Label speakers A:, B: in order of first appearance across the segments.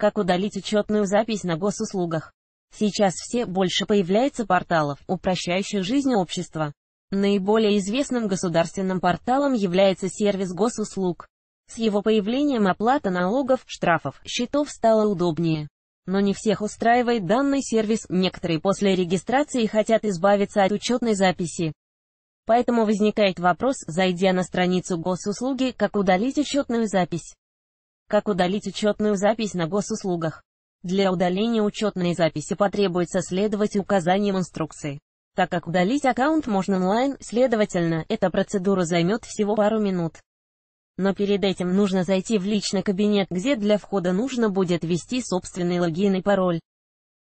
A: Как удалить учетную запись на госуслугах? Сейчас все больше появляется порталов, упрощающих жизнь общества. Наиболее известным государственным порталом является сервис госуслуг. С его появлением оплата налогов, штрафов, счетов стала удобнее. Но не всех устраивает данный сервис, некоторые после регистрации хотят избавиться от учетной записи. Поэтому возникает вопрос, зайдя на страницу госуслуги, как удалить учетную запись. Как удалить учетную запись на госуслугах? Для удаления учетной записи потребуется следовать указаниям инструкции. Так как удалить аккаунт можно онлайн, следовательно, эта процедура займет всего пару минут. Но перед этим нужно зайти в личный кабинет, где для входа нужно будет ввести собственный логин и пароль.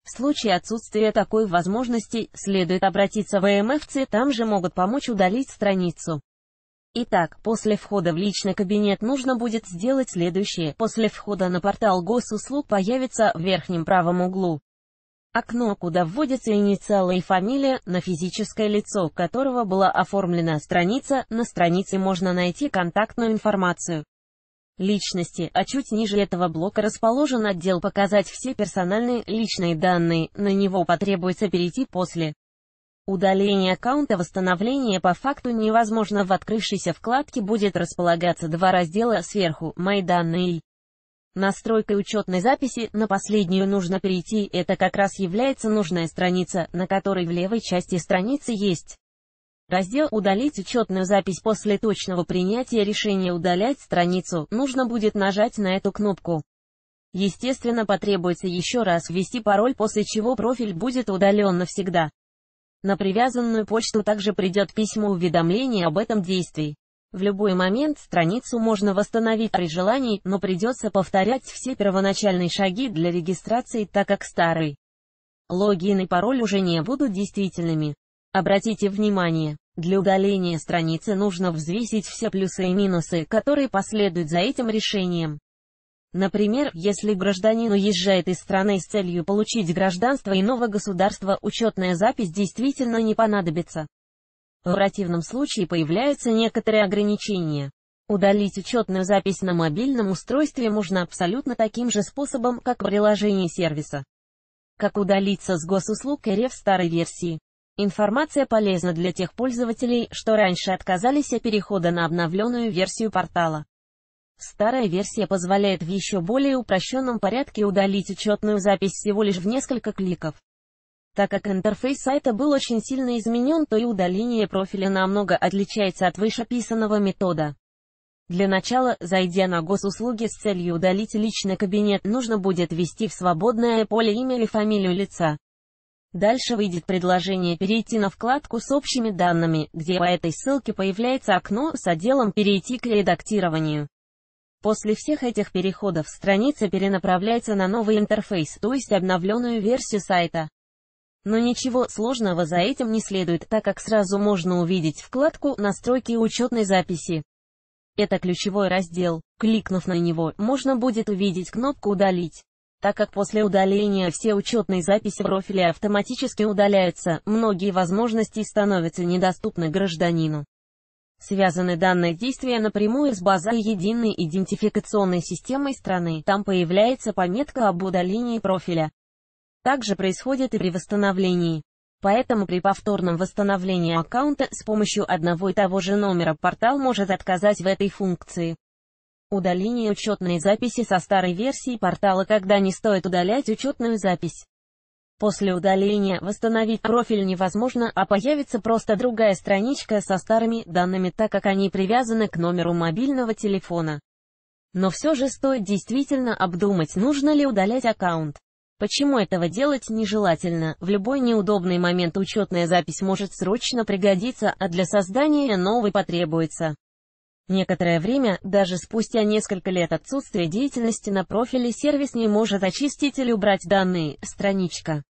A: В случае отсутствия такой возможности, следует обратиться в МФЦ, там же могут помочь удалить страницу. Итак, после входа в личный кабинет нужно будет сделать следующее. После входа на портал госуслуг появится в верхнем правом углу окно, куда вводятся инициалы и фамилия на физическое лицо, которого была оформлена страница, на странице можно найти контактную информацию личности, а чуть ниже этого блока расположен отдел «Показать все персональные личные данные», на него потребуется перейти после Удаление аккаунта восстановления по факту невозможно. В открывшейся вкладке будет располагаться два раздела сверху «Мои данные» и Настройкой учетной записи на последнюю нужно перейти, это как раз является нужная страница, на которой в левой части страницы есть раздел «Удалить учетную запись» после точного принятия решения удалять страницу, нужно будет нажать на эту кнопку. Естественно потребуется еще раз ввести пароль, после чего профиль будет удален навсегда. На привязанную почту также придет письмо-уведомление об этом действии. В любой момент страницу можно восстановить при желании, но придется повторять все первоначальные шаги для регистрации, так как старый логин и пароль уже не будут действительными. Обратите внимание, для удаления страницы нужно взвесить все плюсы и минусы, которые последуют за этим решением. Например, если гражданин уезжает из страны с целью получить гражданство иного государства, учетная запись действительно не понадобится. В противном случае появляются некоторые ограничения. Удалить учетную запись на мобильном устройстве можно абсолютно таким же способом, как в приложении сервиса. Как удалиться с госуслуг РФ старой версии. Информация полезна для тех пользователей, что раньше отказались от перехода на обновленную версию портала. Старая версия позволяет в еще более упрощенном порядке удалить учетную запись всего лишь в несколько кликов. Так как интерфейс сайта был очень сильно изменен, то и удаление профиля намного отличается от вышеописанного метода. Для начала, зайдя на госуслуги с целью удалить личный кабинет, нужно будет ввести в свободное поле имя или фамилию лица. Дальше выйдет предложение перейти на вкладку с общими данными, где по этой ссылке появляется окно с отделом «Перейти к редактированию». После всех этих переходов страница перенаправляется на новый интерфейс, то есть обновленную версию сайта. Но ничего сложного за этим не следует, так как сразу можно увидеть вкладку «Настройки учетной записи». Это ключевой раздел. Кликнув на него, можно будет увидеть кнопку «Удалить». Так как после удаления все учетные записи профиля автоматически удаляются, многие возможности становятся недоступны гражданину. Связаны данные действия напрямую с базой единой идентификационной системой страны, там появляется пометка об удалении профиля. Также происходит и при восстановлении. Поэтому при повторном восстановлении аккаунта с помощью одного и того же номера портал может отказать в этой функции. Удаление учетной записи со старой версии портала Когда не стоит удалять учетную запись? После удаления восстановить профиль невозможно, а появится просто другая страничка со старыми данными, так как они привязаны к номеру мобильного телефона. Но все же стоит действительно обдумать, нужно ли удалять аккаунт. Почему этого делать нежелательно? В любой неудобный момент учетная запись может срочно пригодиться, а для создания новой потребуется. Некоторое время, даже спустя несколько лет отсутствия деятельности на профиле сервис не может очистить или убрать данные, страничка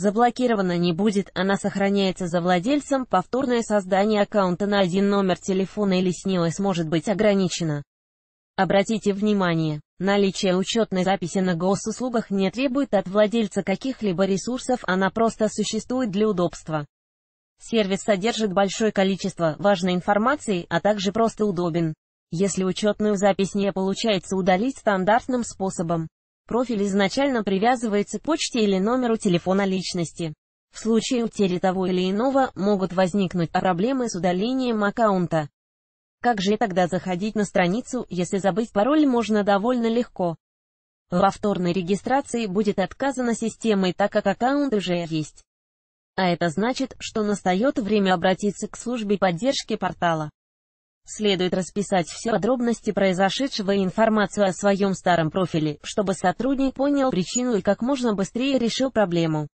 A: заблокирована не будет, она сохраняется за владельцем, повторное создание аккаунта на один номер телефона или СНИОС может быть ограничено. Обратите внимание, наличие учетной записи на госуслугах не требует от владельца каких-либо ресурсов, она просто существует для удобства. Сервис содержит большое количество важной информации, а также просто удобен. Если учетную запись не получается удалить стандартным способом, Профиль изначально привязывается к почте или номеру телефона личности. В случае утери того или иного могут возникнуть проблемы с удалением аккаунта. Как же тогда заходить на страницу, если забыть пароль можно довольно легко? Во вторной регистрации будет отказано системой, так как аккаунт уже есть. А это значит, что настает время обратиться к службе поддержки портала. Следует расписать все подробности произошедшего и информацию о своем старом профиле, чтобы сотрудник понял причину и как можно быстрее решил проблему.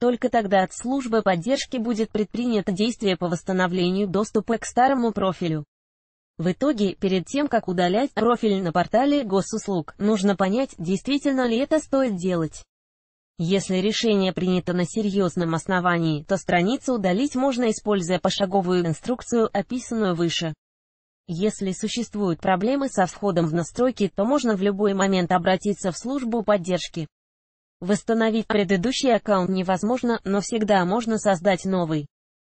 A: Только тогда от службы поддержки будет предпринято действие по восстановлению доступа к старому профилю. В итоге, перед тем как удалять профиль на портале госуслуг, нужно понять, действительно ли это стоит делать. Если решение принято на серьезном основании, то страницу удалить можно, используя пошаговую инструкцию, описанную выше. Если существуют проблемы со входом в настройки, то можно в любой момент обратиться в службу поддержки. Восстановить предыдущий аккаунт невозможно, но всегда можно создать новый.